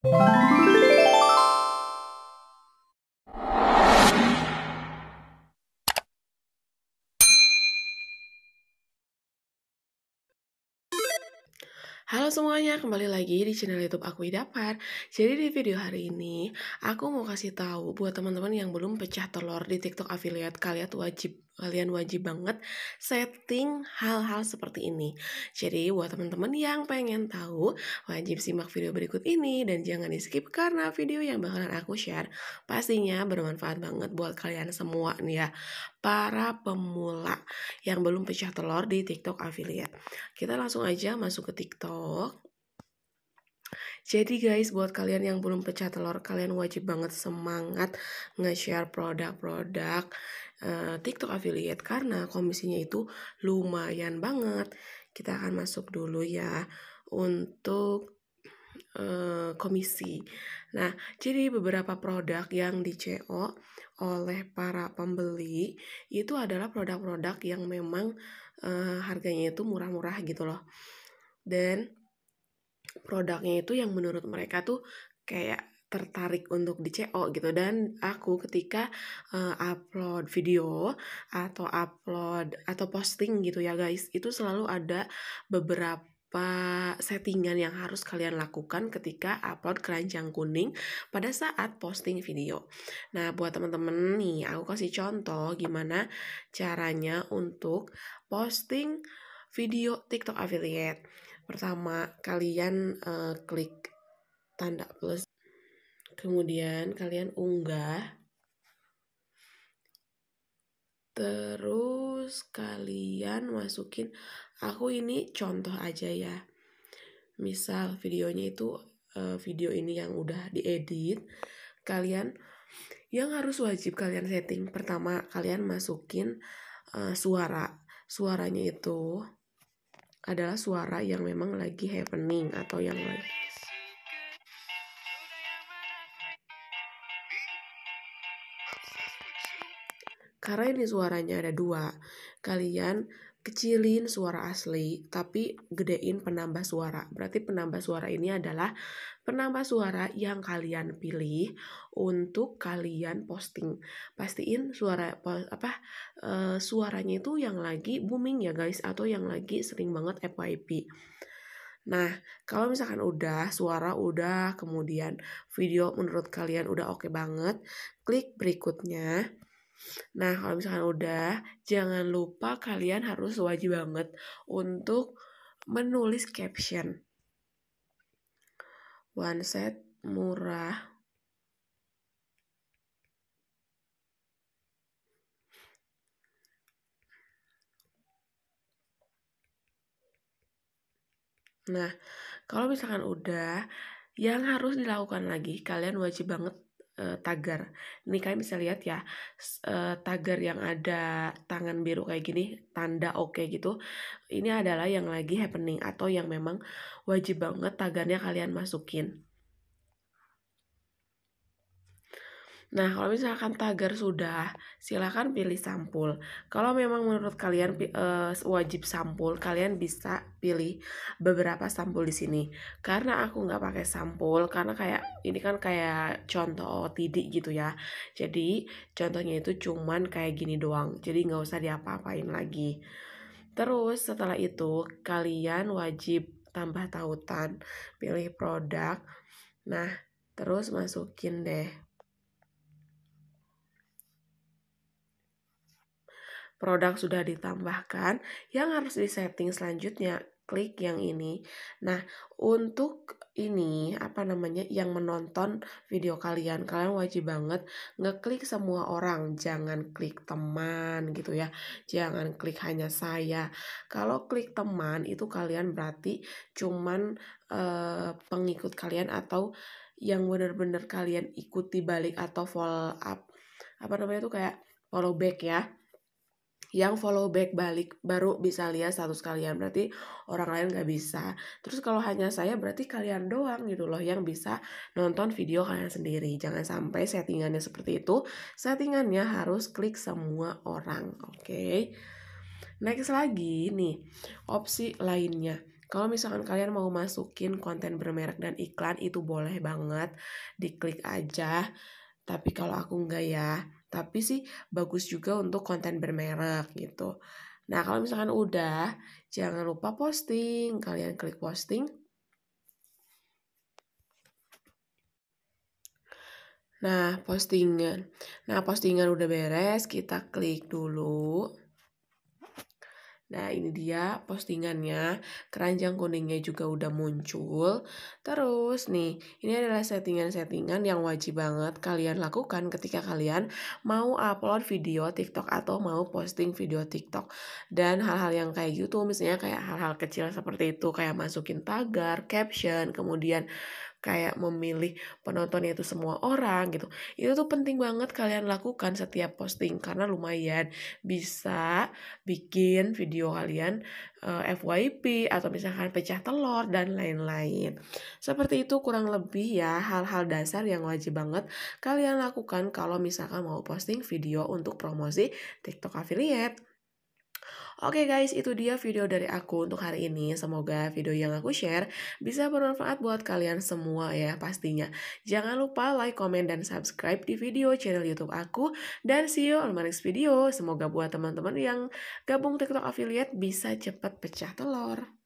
Halo semuanya, kembali lagi di channel YouTube aku Idapar. Jadi di video hari ini, aku mau kasih tahu buat teman-teman yang belum pecah telur di TikTok affiliate, kalian wajib kalian wajib banget setting hal-hal seperti ini. Jadi buat teman-teman yang pengen tahu, wajib simak video berikut ini dan jangan di skip karena video yang bakalan aku share pastinya bermanfaat banget buat kalian semua nih ya, para pemula yang belum pecah telur di TikTok affiliate. Kita langsung aja masuk ke TikTok. Jadi guys, buat kalian yang belum pecah telur, kalian wajib banget semangat nge-share produk-produk uh, TikTok affiliate karena komisinya itu lumayan banget. Kita akan masuk dulu ya untuk uh, komisi. Nah, jadi beberapa produk yang di CO oleh para pembeli itu adalah produk-produk yang memang uh, harganya itu murah-murah gitu loh. Dan produknya itu yang menurut mereka tuh kayak tertarik untuk di CO gitu dan aku ketika uh, upload video atau upload atau posting gitu ya guys itu selalu ada beberapa settingan yang harus kalian lakukan ketika upload keranjang kuning pada saat posting video. Nah, buat temen-temen nih, aku kasih contoh gimana caranya untuk posting video TikTok affiliate. Pertama, kalian uh, klik tanda plus. Kemudian kalian unggah. Terus kalian masukin aku ini contoh aja ya. Misal videonya itu uh, video ini yang udah diedit, kalian yang harus wajib kalian setting pertama kalian masukin uh, suara. Suaranya itu adalah suara yang memang lagi happening atau yang lagi karena ini suaranya ada dua kalian kecilin suara asli tapi gedein penambah suara. Berarti penambah suara ini adalah penambah suara yang kalian pilih untuk kalian posting. Pastiin suara apa uh, suaranya itu yang lagi booming ya guys atau yang lagi sering banget FYP. Nah, kalau misalkan udah, suara udah, kemudian video menurut kalian udah oke okay banget, klik berikutnya. Nah, kalau misalkan udah, jangan lupa kalian harus wajib banget untuk menulis caption. One set murah. Nah, kalau misalkan udah, yang harus dilakukan lagi, kalian wajib banget Eh, tagar. Ini kalian bisa lihat ya, eh, tagar yang ada tangan biru kayak gini, tanda oke okay gitu. Ini adalah yang lagi happening atau yang memang wajib banget tagarnya kalian masukin. Nah, kalau misalkan tagar sudah, silakan pilih sampul. Kalau memang menurut kalian uh, wajib sampul, kalian bisa pilih beberapa sampul di sini. Karena aku nggak pakai sampul, karena kayak ini kan kayak contoh tidik gitu ya. Jadi contohnya itu cuman kayak gini doang. Jadi nggak usah diapa-apain lagi. Terus setelah itu kalian wajib tambah tautan, pilih produk. Nah, terus masukin deh produk sudah ditambahkan, yang harus disetting selanjutnya klik yang ini. Nah, untuk ini apa namanya yang menonton video kalian, kalian wajib banget ngeklik semua orang, jangan klik teman gitu ya. Jangan klik hanya saya. Kalau klik teman itu kalian berarti cuman eh, pengikut kalian atau yang benar-benar kalian ikuti balik atau follow up apa namanya itu kayak follow back ya yang follow back balik baru bisa lihat status kalian berarti orang lain nggak bisa terus kalau hanya saya berarti kalian doang gitu loh yang bisa nonton video kalian sendiri jangan sampai settingannya seperti itu settingannya harus klik semua orang oke okay? next lagi nih opsi lainnya kalau misalkan kalian mau masukin konten bermerek dan iklan itu boleh banget diklik aja tapi kalau aku nggak ya tapi sih bagus juga untuk konten bermerek gitu. Nah, kalau misalkan udah, jangan lupa posting. Kalian klik posting. Nah, postingan. Nah, postingan udah beres, kita klik dulu. Nah, ini dia postingannya. Keranjang kuningnya juga udah muncul. Terus nih, ini adalah settingan-settingan yang wajib banget kalian lakukan ketika kalian mau upload video TikTok atau mau posting video TikTok. Dan hal-hal yang kayak gitu, misalnya kayak hal-hal kecil seperti itu, kayak masukin tagar, caption, kemudian kayak memilih penontonnya itu semua orang gitu itu tuh penting banget kalian lakukan setiap posting karena lumayan bisa bikin video kalian uh, eh, FYP atau misalkan pecah telur dan lain-lain seperti itu kurang lebih ya hal-hal dasar yang wajib banget kalian lakukan kalau misalkan mau posting video untuk promosi TikTok affiliate Oke okay guys, itu dia video dari aku untuk hari ini. Semoga video yang aku share bisa bermanfaat buat kalian semua ya pastinya. Jangan lupa like, comment, dan subscribe di video channel YouTube aku. Dan see you on my next video. Semoga buat teman-teman yang gabung TikTok affiliate bisa cepat pecah telur.